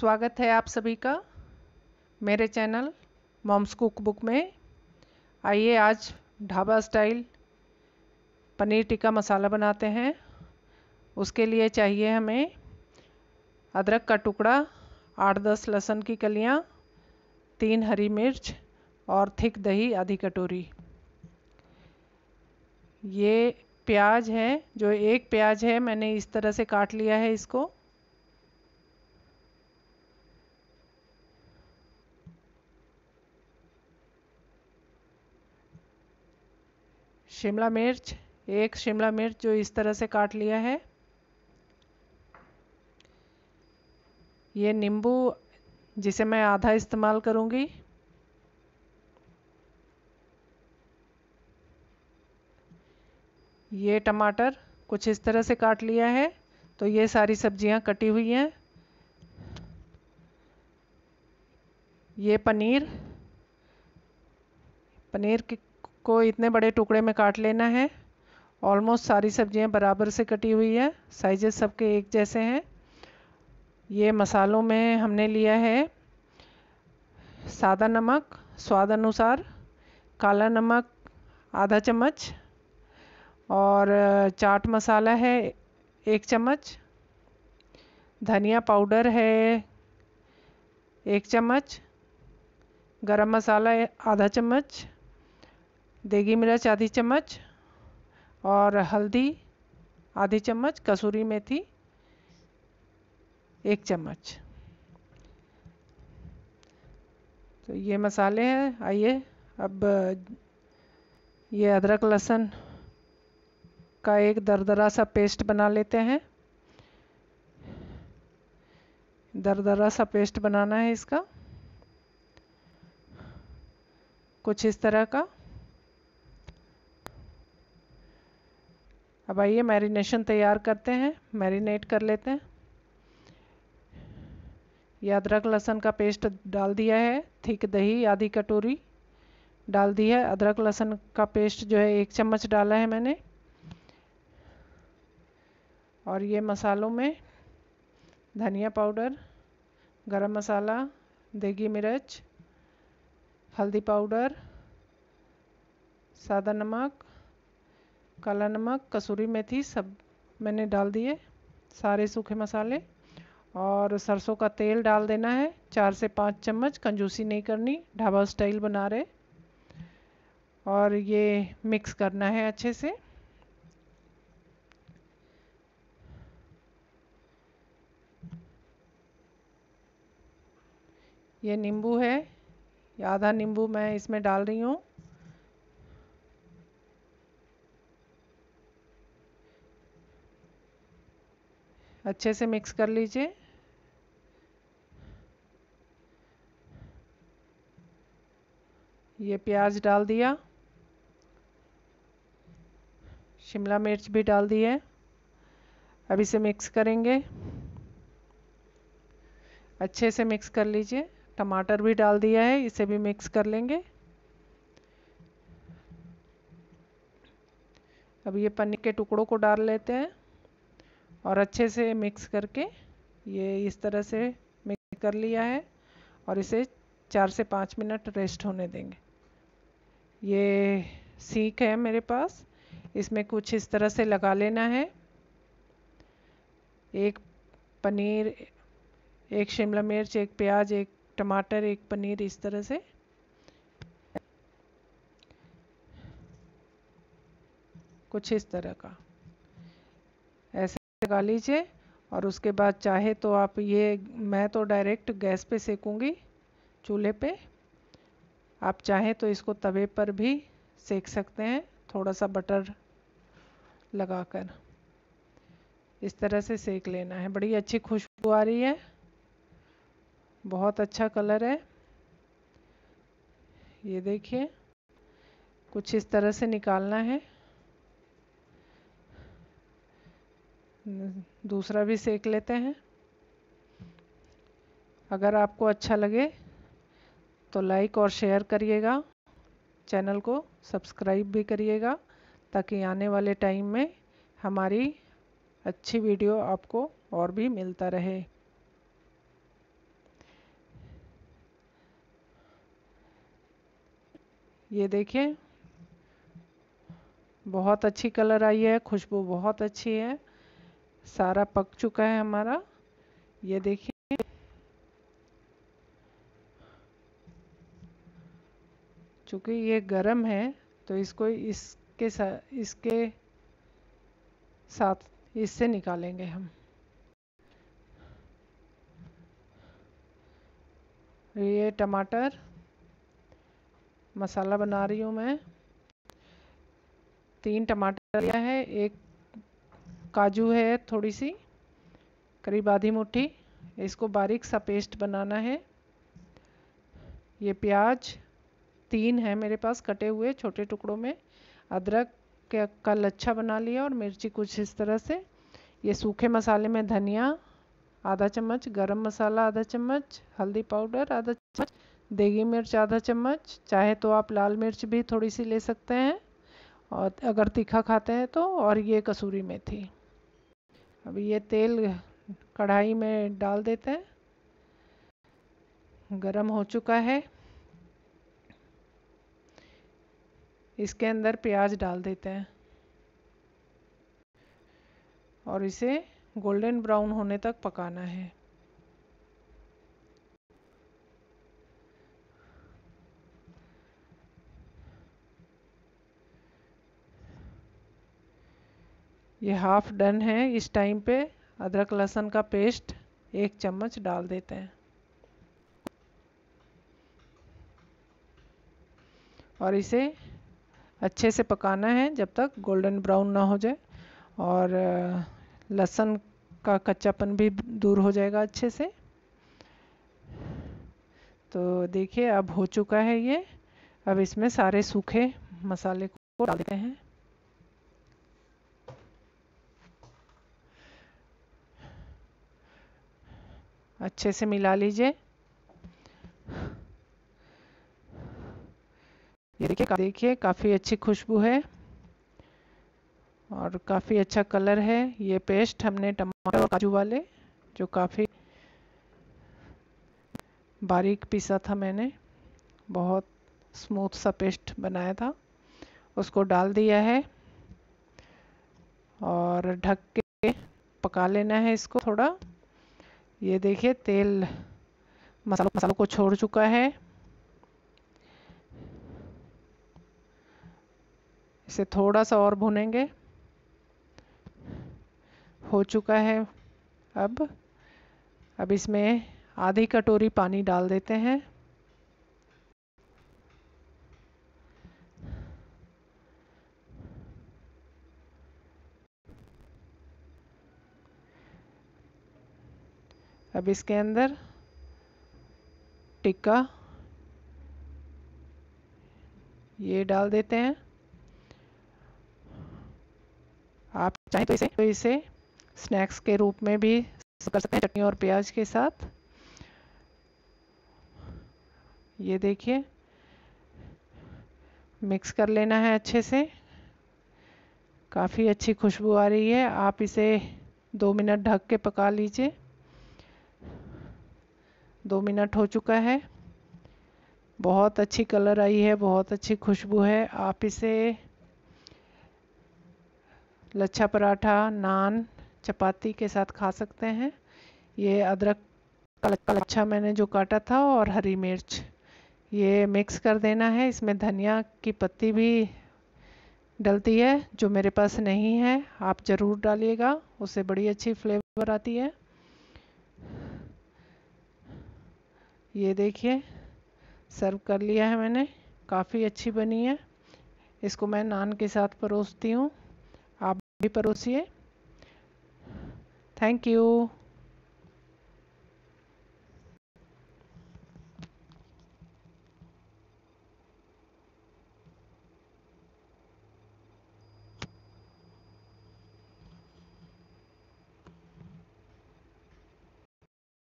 स्वागत है आप सभी का मेरे चैनल मॉम्स कुक बुक में आइए आज ढाबा स्टाइल पनीर टिक्का मसाला बनाते हैं उसके लिए चाहिए हमें अदरक का टुकड़ा आठ दस लहसुन की कलियां, तीन हरी मिर्च और थिक दही आधी कटोरी ये प्याज है जो एक प्याज है मैंने इस तरह से काट लिया है इसको शिमला मिर्च एक शिमला मिर्च जो इस तरह से काट लिया है ये नींबू जिसे मैं आधा इस्तेमाल करूँगी ये टमाटर कुछ इस तरह से काट लिया है तो ये सारी सब्जियां कटी हुई हैं ये पनीर पनीर की को इतने बड़े टुकड़े में काट लेना है ऑलमोस्ट सारी सब्जियां बराबर से कटी हुई है साइजेस सबके एक जैसे हैं ये मसालों में हमने लिया है सादा नमक स्वाद अनुसार काला नमक आधा चम्मच और चाट मसाला है एक चम्मच धनिया पाउडर है एक चम्मच गरम मसाला आधा चम्मच देगी मिर्च आधी चम्मच और हल्दी आधी चम्मच कसूरी मेथी एक चम्मच तो ये मसाले हैं आइए अब ये अदरक लहसुन का एक दरदरा सा पेस्ट बना लेते हैं दरदरा सा पेस्ट बनाना है इसका कुछ इस तरह का अब आइए मैरिनेशन तैयार करते हैं मैरिनेट कर लेते हैं ये अदरक लहसुन का पेस्ट डाल दिया है थिक दही आधी कटोरी डाल दी है अदरक लहसुन का पेस्ट जो है एक चम्मच डाला है मैंने और ये मसालों में धनिया पाउडर गरम मसाला देगी मिर्च हल्दी पाउडर सादा नमक काला नमक कसूरी मेथी सब मैंने डाल दिए सारे सूखे मसाले और सरसों का तेल डाल देना है चार से पाँच चम्मच कंजूसी नहीं करनी ढाबा स्टाइल बना रहे और ये मिक्स करना है अच्छे से ये नींबू है आधा नींबू मैं इसमें डाल रही हूँ अच्छे से मिक्स कर लीजिए ये प्याज डाल दिया शिमला मिर्च भी डाल दी है अब इसे मिक्स करेंगे अच्छे से मिक्स कर लीजिए टमाटर भी डाल दिया है इसे भी मिक्स कर लेंगे अब ये पनीर के टुकड़ों को डाल लेते हैं और अच्छे से मिक्स करके ये इस तरह से मिक्स कर लिया है और इसे चार से पाँच मिनट रेस्ट होने देंगे ये सीख है मेरे पास इसमें कुछ इस तरह से लगा लेना है एक पनीर एक शिमला मिर्च एक प्याज एक टमाटर एक पनीर इस तरह से कुछ इस तरह का ऐसे लगा लीजिए और उसके बाद चाहे तो आप ये मैं तो डायरेक्ट गैस पे सेकूंगी चूल्हे पे आप चाहे तो इसको तवे पर भी सेक सकते हैं थोड़ा सा बटर लगाकर इस तरह से सेक लेना है बड़ी अच्छी खुशबू आ रही है बहुत अच्छा कलर है ये देखिए कुछ इस तरह से निकालना है दूसरा भी सेक लेते हैं अगर आपको अच्छा लगे तो लाइक और शेयर करिएगा चैनल को सब्सक्राइब भी करिएगा ताकि आने वाले टाइम में हमारी अच्छी वीडियो आपको और भी मिलता रहे ये देखिए बहुत अच्छी कलर आई है खुशबू बहुत अच्छी है सारा पक चुका है हमारा ये देखिए चूँकि ये गरम है तो इसको इसके साथ इसके साथ इससे निकालेंगे हम ये टमाटर मसाला बना रही हूँ मैं तीन टमाटर लिया है एक काजू है थोड़ी सी करीब आधी मुट्ठी इसको बारीक सा पेस्ट बनाना है ये प्याज तीन है मेरे पास कटे हुए छोटे टुकड़ों में अदरक का लच्छा बना लिया और मिर्ची कुछ इस तरह से ये सूखे मसाले में धनिया आधा चम्मच गरम मसाला आधा चम्मच हल्दी पाउडर आधा चम्मच देगी मिर्च आधा चम्मच चाहे तो आप लाल मिर्च भी थोड़ी सी ले सकते हैं और अगर तीखा खाते हैं तो और ये कसूरी मेथी अब ये तेल कढ़ाई में डाल देते हैं गरम हो चुका है इसके अंदर प्याज डाल देते हैं और इसे गोल्डन ब्राउन होने तक पकाना है ये हाफ डन है इस टाइम पे अदरक लहसुन का पेस्ट एक चम्मच डाल देते हैं और इसे अच्छे से पकाना है जब तक गोल्डन ब्राउन ना हो जाए और लहसुन का कच्चापन भी दूर हो जाएगा अच्छे से तो देखिए अब हो चुका है ये अब इसमें सारे सूखे मसाले को डाल देते हैं अच्छे से मिला लीजिए ये देखिए देखिए काफ़ी अच्छी खुशबू है और काफ़ी अच्छा कलर है ये पेस्ट हमने टमाटर और काजू वाले जो काफ़ी बारीक पीसा था मैंने बहुत स्मूथ सा पेस्ट बनाया था उसको डाल दिया है और ढक के पका लेना है इसको थोड़ा ये देखिए तेल मसालों मसालों को छोड़ चुका है इसे थोड़ा सा और भुनेंगे हो चुका है अब अब इसमें आधी कटोरी पानी डाल देते हैं अब इसके अंदर टिक्का ये डाल देते हैं आप चाहें तो इसे तो इसे स्नैक्स के रूप में भी कर सकते हैं चटनी और प्याज के साथ ये देखिए मिक्स कर लेना है अच्छे से काफ़ी अच्छी खुशबू आ रही है आप इसे दो मिनट ढक के पका लीजिए दो मिनट हो चुका है बहुत अच्छी कलर आई है बहुत अच्छी खुशबू है आप इसे लच्छा पराठा नान चपाती के साथ खा सकते हैं ये अदरक का लच्छा मैंने जो काटा था और हरी मिर्च ये मिक्स कर देना है इसमें धनिया की पत्ती भी डलती है जो मेरे पास नहीं है आप ज़रूर डालिएगा उससे बड़ी अच्छी फ्लेवर आती है ये देखिए सर्व कर लिया है मैंने काफ़ी अच्छी बनी है इसको मैं नान के साथ परोसती हूँ आप भी परोसिए थैंक यू